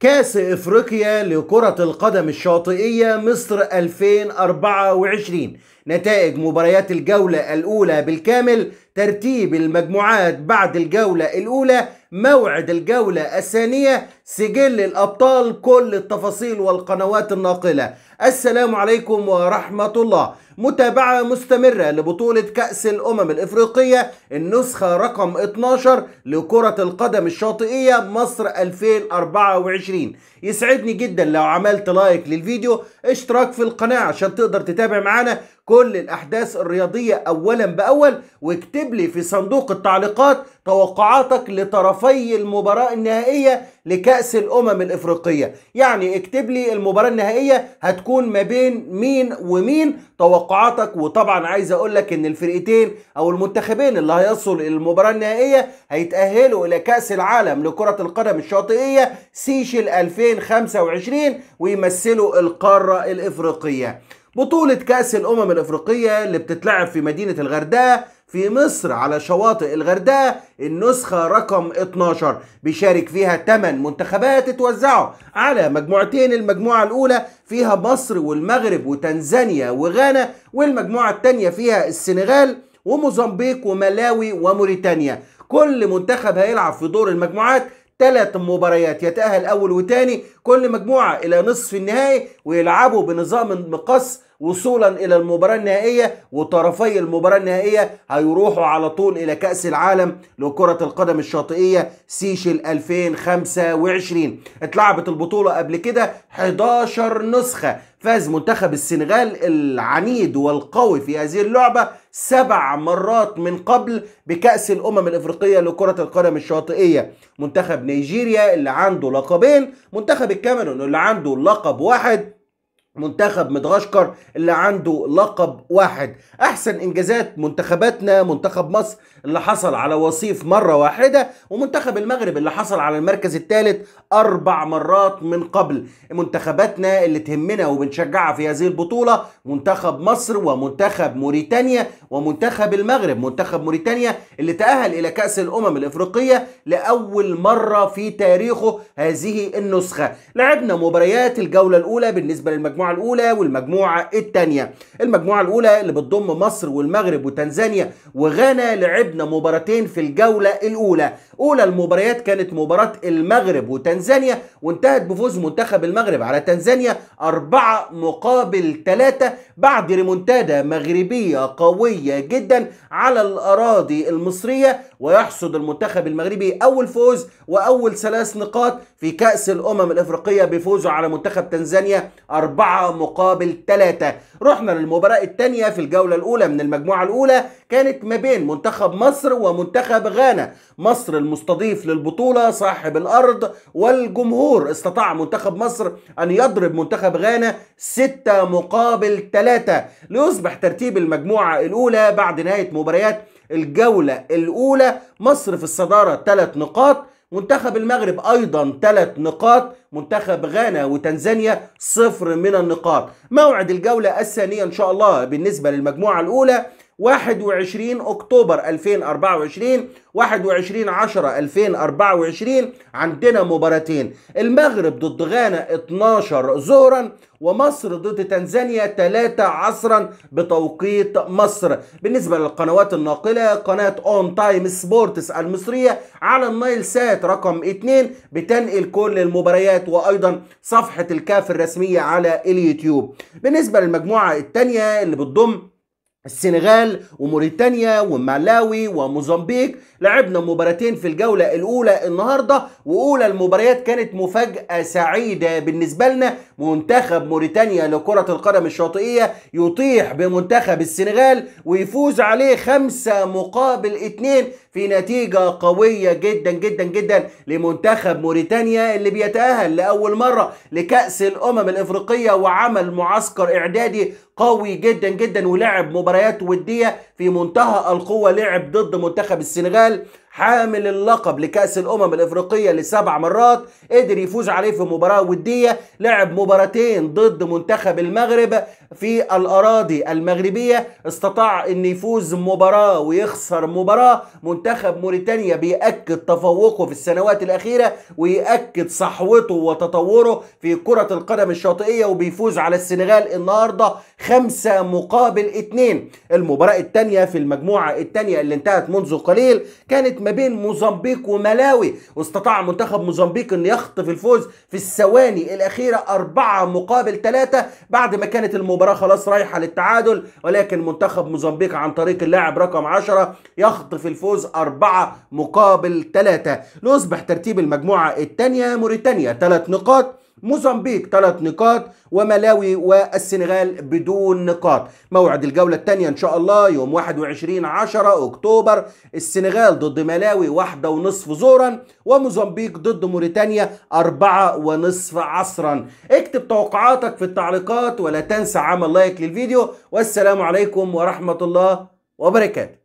كاس افريقيا لكرة القدم الشاطئية مصر 2024 نتائج مباريات الجولة الأولى بالكامل ترتيب المجموعات بعد الجولة الأولى موعد الجولة الثانية سجل الأبطال كل التفاصيل والقنوات الناقلة السلام عليكم ورحمة الله متابعة مستمرة لبطولة كأس الأمم الإفريقية النسخة رقم 12 لكرة القدم الشاطئية مصر 2024 يسعدني جدا لو عملت لايك للفيديو اشتراك في القناة عشان تقدر تتابع معانا كل الأحداث الرياضية أولا بأول واكتب لي في صندوق التعليقات توقعاتك لطرفي المباراة النهائية لكأس كأس الأمم الإفريقية يعني اكتب لي المباراة النهائية هتكون ما بين مين ومين توقعاتك وطبعا عايز أقول لك إن الفرقتين أو المنتخبين اللي هيصل المباراة النهائية هيتأهلوا إلى كأس العالم لكرة القدم الشاطئية سيشل 2025 ويمثلوا القارة الإفريقية بطولة كأس الأمم الأفريقية اللي بتتلعب في مدينة الغردقة في مصر على شواطئ الغردقة النسخة رقم 12 بيشارك فيها 8 منتخبات اتوزعوا على مجموعتين المجموعة الأولى فيها مصر والمغرب وتنزانيا وغانا والمجموعة الثانية فيها السنغال وموزمبيق وملاوي وموريتانيا كل منتخب هيلعب في دور المجموعات ثلاث مباريات يتأهل أول وتاني كل مجموعة إلى نصف النهائي ويلعبوا بنظام مقص وصولا الى المباراه النهائيه وطرفي المباراه النهائيه هيروحوا على طول الى كاس العالم لكره القدم الشاطئيه سيشل 2025 اتلعبت البطوله قبل كده 11 نسخه فاز منتخب السنغال العنيد والقوي في هذه اللعبه سبع مرات من قبل بكاس الامم الافريقيه لكره القدم الشاطئيه منتخب نيجيريا اللي عنده لقبين منتخب الكاميرون اللي عنده لقب واحد منتخب مدغشقر اللي عنده لقب واحد احسن انجازات منتخباتنا منتخب مصر اللي حصل على وصيف مره واحده ومنتخب المغرب اللي حصل على المركز الثالث اربع مرات من قبل منتخباتنا اللي تهمنا وبنشجعها في هذه البطوله منتخب مصر ومنتخب موريتانيا ومنتخب المغرب منتخب موريتانيا اللي تاهل الى كاس الامم الافريقيه لاول مره في تاريخه هذه النسخه لعبنا مباريات الجوله الاولى بالنسبه للمجموعه المجموعة الأولى والمجموعة الثانية المجموعة الأولى اللي بتضم مصر والمغرب وتنزانيا وغانا لعبنا مباراتين في الجولة الأولى أولى المباريات كانت مباراة المغرب وتنزانيا وانتهت بفوز منتخب المغرب على تنزانيا أربعة مقابل ثلاثة بعد ريمونتادا مغربية قوية جدا على الأراضي المصرية ويحصد المنتخب المغربي أول فوز وأول ثلاث نقاط في كأس الأمم الإفريقية بفوزه على منتخب تنزانيا أربعة مقابل ثلاثة رحنا للمباراة الثانية في الجولة الأولى من المجموعة الأولى كانت ما بين منتخب مصر ومنتخب غانا مصر المستضيف للبطولة صاحب الأرض والجمهور استطاع منتخب مصر أن يضرب منتخب غانا ستة مقابل ثلاثة ليصبح ترتيب المجموعة الأولى بعد نهاية مباريات الجولة الأولى مصر في الصدارة ثلاث نقاط منتخب المغرب أيضا ثلاث نقاط منتخب غانا وتنزانيا صفر من النقاط موعد الجولة الثانية إن شاء الله بالنسبة للمجموعة الأولى 21 اكتوبر 2024 21 10 2024 عندنا مباراتين المغرب ضد غانا 12 ظهرا ومصر ضد تنزانيا 3 عصرا بتوقيت مصر بالنسبة للقنوات الناقلة قناة اون تايم سبورتس المصرية على النايل سات رقم 2 بتنقل كل المباريات وايضا صفحة الكاف الرسمية على اليوتيوب بالنسبة للمجموعة الثانية اللي بتضم السنغال وموريتانيا ومالاوي وموزمبيق لعبنا مباراتين في الجولة الأولى النهاردة وأولى المباريات كانت مفاجأة سعيدة بالنسبة لنا منتخب موريتانيا لكرة القدم الشاطئية يطيح بمنتخب السنغال ويفوز عليه خمسة مقابل اتنين في نتيجة قوية جدا جدا جدا لمنتخب موريتانيا اللي بيتأهل لأول مرة لكأس الأمم الإفريقية وعمل معسكر إعدادي قوي جدا جدا ولعب مباراة مباريات وديه في منتهى القوه لعب ضد منتخب السنغال حامل اللقب لكأس الأمم الإفريقية لسبع مرات قدر يفوز عليه في مباراة ودية لعب مباراتين ضد منتخب المغرب في الأراضي المغربية استطاع أن يفوز مباراة ويخسر مباراة منتخب موريتانيا بيأكد تفوقه في السنوات الأخيرة ويأكد صحوته وتطوره في كرة القدم الشاطئية وبيفوز على السنغال النهاردة خمسة مقابل اتنين المباراة الثانية في المجموعة الثانية اللي انتهت منذ قليل كانت ما بين موزمبيق وملاوي واستطاع منتخب موزمبيق أن يخطف الفوز في الثواني الأخيرة أربعة مقابل ثلاثة بعد ما كانت المباراة خلاص رايحة للتعادل ولكن منتخب موزمبيق عن طريق اللاعب رقم 10 يخطف الفوز أربعة مقابل ثلاثة ليصبح ترتيب المجموعة الثانية موريتانيا ثلاث نقاط موزمبيق ثلاث نقاط وملاوي والسنغال بدون نقاط موعد الجولة الثانية إن شاء الله يوم 21 10 أكتوبر السنغال ضد ملاوي واحدة ونصف زورا وموزمبيق ضد موريتانيا أربعة ونصف عصرا اكتب توقعاتك في التعليقات ولا تنسى عمل لايك للفيديو والسلام عليكم ورحمة الله وبركاته